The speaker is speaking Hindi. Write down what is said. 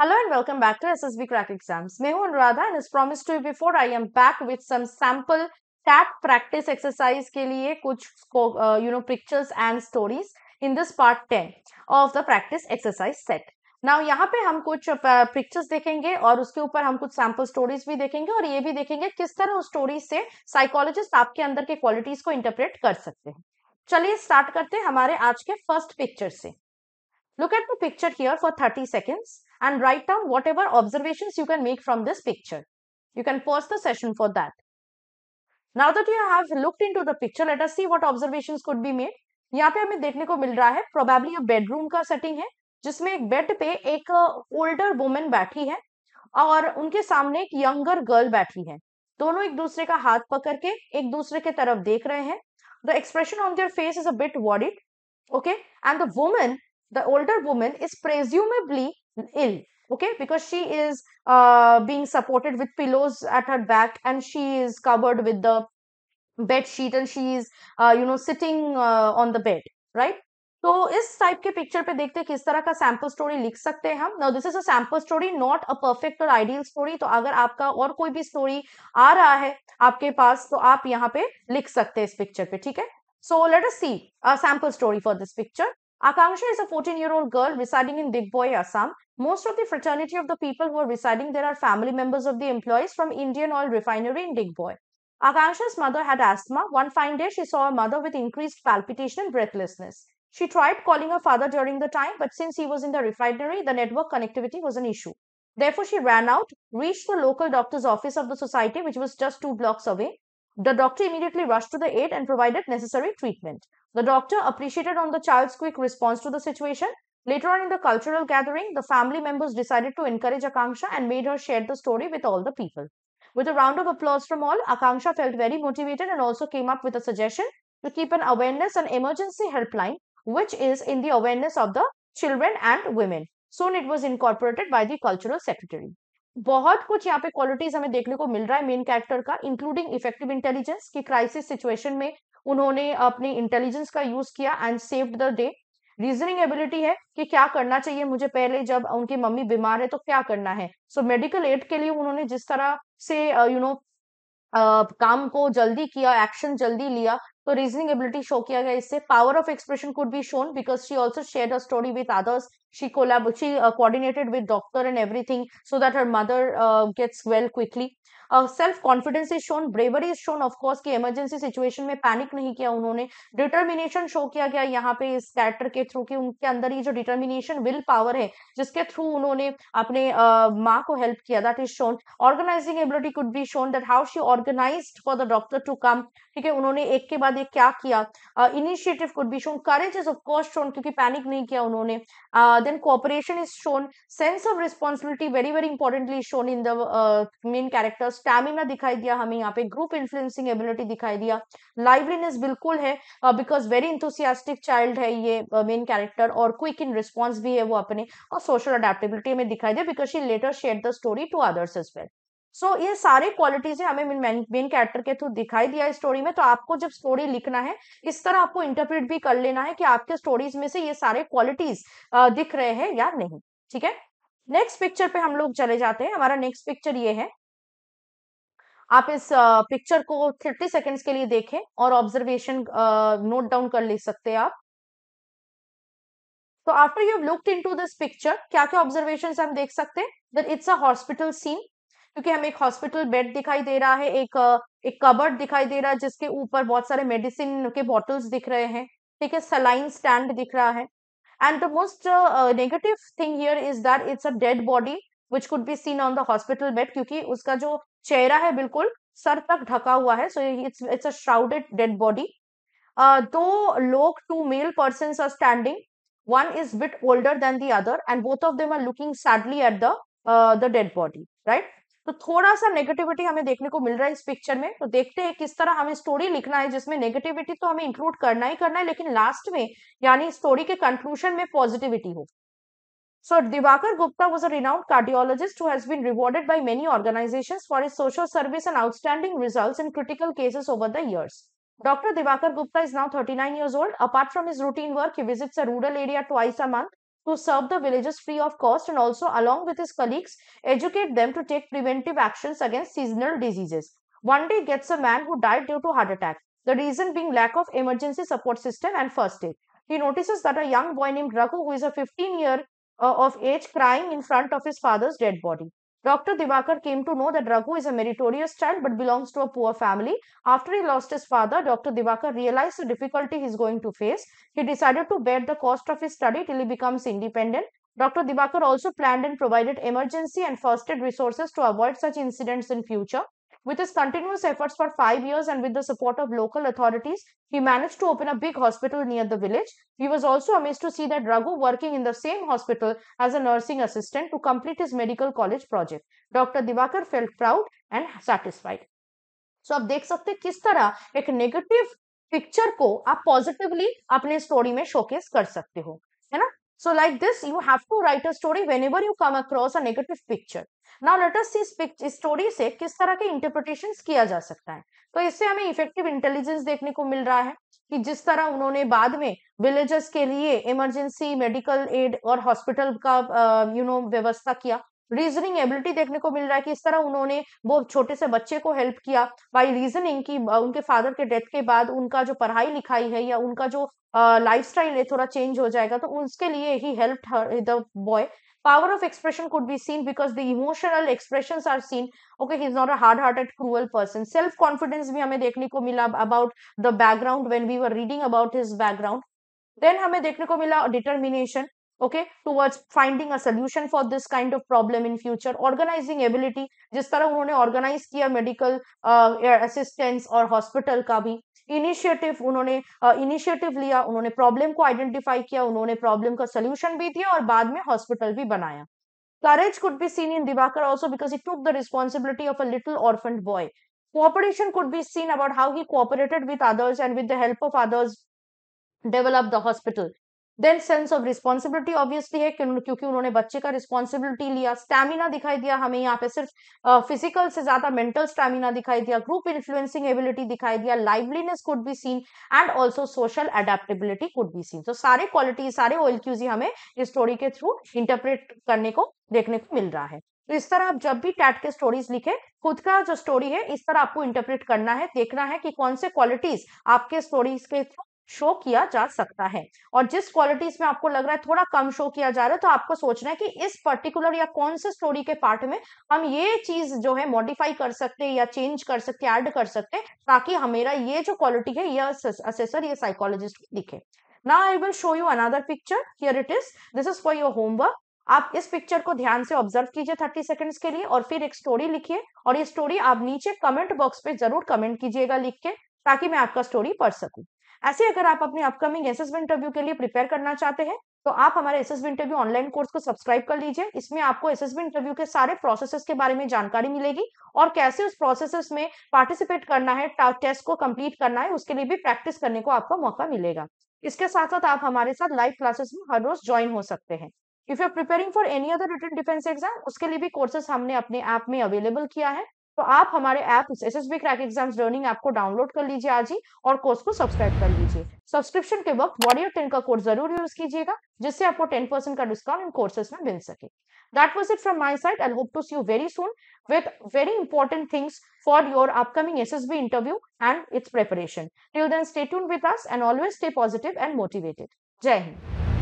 Hello and welcome back to SSB Crack Exams. मैं हूं Radha and as promised to you before I am back with some sample tap practice exercise के लिए कुछ uh, you know pictures and stories in this part 10 of the practice exercise set. Now यहाँ पे हम कुछ पिक्चर्स देखेंगे और उसके ऊपर हम कुछ सैम्पल स्टोरीज भी देखेंगे और ये भी देखेंगे किस तरह उस स्टोरी से साइकोलॉजिस्ट आपके अंदर के क्वालिटीज को इंटरप्रेट कर सकते हैं चलिए स्टार्ट करते हैं हमारे आज के फर्स्ट पिक्चर से look at the picture here for thirty seconds and write down whatever observations you can make from this picture. You can pause the session for that. Now that you have looked into the picture, let us see what observations could be made. यहाँ पे हमें देखने को मिल रहा है प्रोबेबली बेडरूम का सेटिंग है जिसमें एक बेड पे एक ओल्डर वुमेन बैठी है और उनके सामने एक यंगर गर्ल बैठी है दोनों एक दूसरे का हाथ पकड़ के एक दूसरे के तरफ देख रहे हैं the expression on their face is a bit worried okay and the women the older women is presumably ill okay because she is uh, being supported with pillows at her back and she is covered with the and she and uh, you you know sitting on the bed right तो इस टाइप के पिक्चर पे देखते हैं किस तरह का सैंपल स्टोरी लिख सकते हैं हम this is a sample story not a perfect और आइडियल स्टोरी तो अगर आपका और कोई भी स्टोरी आ रहा है आपके पास तो आप यहाँ पे लिख सकते हैं इस पिक्चर पे ठीक है so let us see a sample story for this picture Akanksha is a 14 year old girl residing in Digboi, Assam. Most of the fraternity of the people who are residing there are family members of the employees from Indian Oil Refinery in Digboi. Akanksha's mother had asthma. One fine day, she saw her mother with increased palpitation and breathlessness. She tried calling her father during the time, but since he was in the refinery, the network connectivity was an issue. Therefore, she ran out, reached the local doctor's office of the society, which was just two blocks away. The doctor immediately rushed to the aid and provided necessary treatment. The doctor appreciated on the child's quick response to the situation. Later on in the cultural gathering, the family members decided to encourage Akanksha and made her share the story with all the people. With a round of applause from all, Akanksha felt very motivated and also came up with a suggestion to keep an awareness and emergency helpline, which is in the awareness of the children and women. Soon it was incorporated by the cultural secretary. बहुत कुछ यहाँ पे क्वालिटीज हमें देखने को मिल रहा है मेन कैरेक्टर का इंक्लूडिंग इफेक्टिव इंटेलिजेंस की क्राइसिस सिचुएशन में उन्होंने अपने इंटेलिजेंस का यूज किया and save the day reasoning ability है कि क्या करना चाहिए मुझे पहले जब उनकी मम्मी बीमार है तो क्या करना है सो मेडिकल एड के लिए उन्होंने जिस तरह से you uh, know you know, uh, काम को जल्दी किया एक्शन जल्दी लिया तो रीजनिंग एबिलिटी शो किया गया इससे power of expression could be shown because she also share story with others she collab she coordinated with doctor and everything so that her mother gets well quickly self confidence is shown bravery is shown of course की इमरजेंसी सिचुएशन में पैनिक नहीं किया उन्होंने डिटर्मिनेशन शो किया गया यहाँ पे इस कैरेक्टर के थ्रू कि उनके अंदर ये जो डिटर्मिनेशन विल पावर है जिसके थ्रू उन्होंने अपने uh, माँ को हेल्प किया that is shown organizing ability could be shown that how she organize for the doctor to come ठीक है उन्होंने एक के बाद बाद ये क्या किया initiative could be shown courage is of course shown क्योंकि पैनिक नहीं किया उन्होंने then cooperation is shown sense of responsibility very very importantly shown in the main character stamina दिखाई दिया हमें यहाँ पे ग्रुप इन्फ्लुएंसिंग एबिलिटी दिखाई दिया लाइवलीनेस बिल्कुल है बिकॉज वेरी इंथोसियास्टिक चाइल्ड है ये मेन uh, कैरेक्टर और क्विक इन रिस्पॉन्स भी है वो अपने और सोशल अडेप्टेबिलिटी में दिखाई दिया because she later share the story to others as well so so, ये सारे क्वालिटीज है हमें मेन कैरेक्टर के थ्रू दिखाई दिया स्टोरी में तो आपको जब स्टोरी लिखना है इस तरह आपको इंटरप्रेट भी कर लेना है कि आपके स्टोरीज में से ये सारे क्वालिटीज दिख रहे हैं या नहीं ठीक है नेक्स्ट पिक्चर पे हम लोग चले जाते हैं हमारा नेक्स्ट पिक्चर ये है आप इस पिक्चर को थर्टी सेकेंड्स के लिए देखें और ऑब्जर्वेशन नोट डाउन कर ले सकते हैं आप तो after you looked into this picture क्या क्या ऑब्जर्वेशन हम देख सकते हैं that it's a hospital scene क्योंकि हमें एक हॉस्पिटल बेड दिखाई दे रहा है एक एक कबर्ड दिखाई दे रहा है जिसके ऊपर बहुत सारे मेडिसिन के बॉटल्स दिख रहे हैं ठीक है सलाइन स्टैंड दिख रहा है and the most negative thing here is that it's a dead body which could be seen on the hospital bed क्योंकि उसका जो चेहरा है बिल्कुल सर तक ढका हुआ है so it's it's a shrouded dead body दो लोग two male person are standing one is bit older than the other and both of them are looking sadly at the dead body right तो थोड़ा सा नेगेटिविटी हमें देखने को मिल रहा है इस पिक्चर में तो देखते हैं किस तरह हमें स्टोरी लिखना है जिसमें नेगेटिविटी तो हमें इंक्लूड करना ही करना है लेकिन लास्ट में यानी स्टोरी के कंक्लूशन में पॉजिटिविटी हो so Divakar Gupta was a renowned cardiologist who's been rewarded by many organization for is social service and outstanding result in critical cases over दर्स doctor Divakar Gupta is now thirty nine years old apart from his routine work visits a rural area twice a month to serve the villages free of cost and also along with his colleagues educate them to take preventive actions against seasonal diseases. One day gets a man who died due to heart attack. The reason being lack of emergency support system and first aid. He notices that a young boy named Raghu who is a 15 year uh, of age crying in front of his father's dead body. Dr. Divakar came to know that Raghu is a meritorious child but belongs to a poor family. After he lost his father, Dr. Divakar realized the difficulty he is going to face. He decided to bear the cost of his study till he becomes independent. Dr. Divakar also planned and provided emergency and first aid resources to avoid such incidents in future. With his continuous efforts for five years and with the support of local authorities, he managed to open a big hospital near the village. He was also amazed to see that Raghu working in the same hospital as a nursing assistant to complete his medical college project. Dr. Divakar felt proud and satisfied. so, आप देख सकते हैं किस तरह एक negative picture को आप पॉजिटिवली अपने story में showcase कर सकते हो है ना So like this, you have to write a story whenever you come across a negative picture. Now let us see इस स्टोरी से किस तरह के इंटरप्रिटेशन किया जा सकता है तो इससे हमें इफेक्टिव इंटेलिजेंस देखने को मिल रहा है कि जिस तरह उन्होंने बाद में विलेजेस के लिए इमरजेंसी मेडिकल एड और हॉस्पिटल का यू नो व्यवस्था किया रीजनिंग एबिलिटी देखने को मिल रहा है कि इस तरह उन्होंने वो छोटे से बच्चे को हेल्प किया बाई रीजनिंग की उनके फादर के डेथ के बाद उनका जो पढ़ाई लिखाई है या उनका जो लाइफ स्टाइल है थोड़ा चेंज हो जाएगा तो उसके लिए ही help the boy power of expression could be seen because the emotional expression are seen okay he not a hard hearted cruel person self confidence भी हमें देखने को मिला about the background when we were reading about his background then हमें देखने को मिला determination okay towards finding a solution for this kind of problem in future organizing ability जिस तरह उन्होंने ऑर्गेनाइज किया मेडिकल असिस्टेंस और हॉस्पिटल का भी इनिशिएटिव उन्होंने इनिशिएटिव लिया उन्होंने प्रॉब्लम को आइडेंटिफाई किया उन्होंने प्रॉब्लम का सोल्यूशन भी दिया और बाद में हॉस्पिटल भी बनाया courage could be seen in Divakar also because it took the responsibility of a little orphan boy cooperation could be seen about how he cooperated with others and with the help of others develop the hospital then sense of responsibility obviously है क्योंकि उन्होंने बच्चे का रिस्पॉन्सिबिलिटी लिया स्टेमिना दिखाई दिया हमें यहाँ पे सिर्फ फिजिकल uh, से ज्यादा मेंटल स्टेमिना दिखाई दिया ग्रुप इन्फ्लुएंसिंग एबिलिटी दिखाई दिया liveliness could be seen and also social adaptability could be seen तो सारे क्वालिटी सारे ओएल क्यूज हमें स्टोरी के थ्रू इंटरप्रेट करने को देखने को मिल रहा है तो इस तरह आप जब भी टैट के स्टोरीज लिखे खुद का जो स्टोरी है इस तरह आपको इंटरप्रेट करना है देखना है कि कौन से क्वालिटीज आपके स्टोरीज के थ्रू शो किया जा सकता है और जिस क्वालिटीज में आपको लग रहा है थोड़ा कम शो किया जा रहा है तो आपको सोचना है कि इस पर्टिकुलर या कौन से स्टोरी के पार्ट में हम ये चीज जो है मॉडिफाई कर सकते हैं या चेंज कर सकते हैं ऐड कर सकते हैं ताकि हमारा ये जो क्वालिटी है यह असेसर या साइकोलॉजिस्ट दिखे ना I will show you another picture here it is this is for your homework आप इस पिक्चर को ध्यान से ऑब्जर्व कीजिए थर्टी सेकंड्स के लिए और फिर एक स्टोरी लिखिए और ये स्टोरी आप नीचे कमेंट बॉक्स पे जरूर कमेंट कीजिएगा लिख के ताकि मैं आपका स्टोरी पढ़ सकूं ऐसे अगर आप अपने अपकमिंग एस इंटरव्यू के लिए प्रिपेयर करना चाहते हैं तो आप हमारे एस इंटरव्यू ऑनलाइन कोर्स को सब्सक्राइब कर लीजिए इसमें आपको एस इंटरव्यू के सारे प्रोसेसेस के बारे में जानकारी मिलेगी और कैसे उस प्रोसेसेस में पार्टिसिपेट करना है टेस्ट को कंप्लीट करना है उसके लिए भी प्रैक्टिस करने को आपको मौका मिलेगा इसके साथ साथ आप हमारे साथ लाइव क्लासेस में हर रोज ज्वाइन हो सकते हैं if you are preparing for any other written defence exam उसके लिए भी कोर्सेस हमने अपने ऐप में अवेलेबल किया है तो आप हमारे app S S B crack exam learning app को डाउनलोड कर लीजिए आज ही और कोर्स को सब्सक्राइब कर लीजिए सब्सक्रिप्शन के वक्त वॉरियर टेन का कोर्स जरूर यूज कीजिएगा जिससे आपको टेन परसेंट का डिस्काउंट इन कोर्सेज में मिल सके that was it from my side I hope to see you very soon with very important things for your upcoming S S B interview and its preparation till then state with and always stay positive and motivated जय हिंद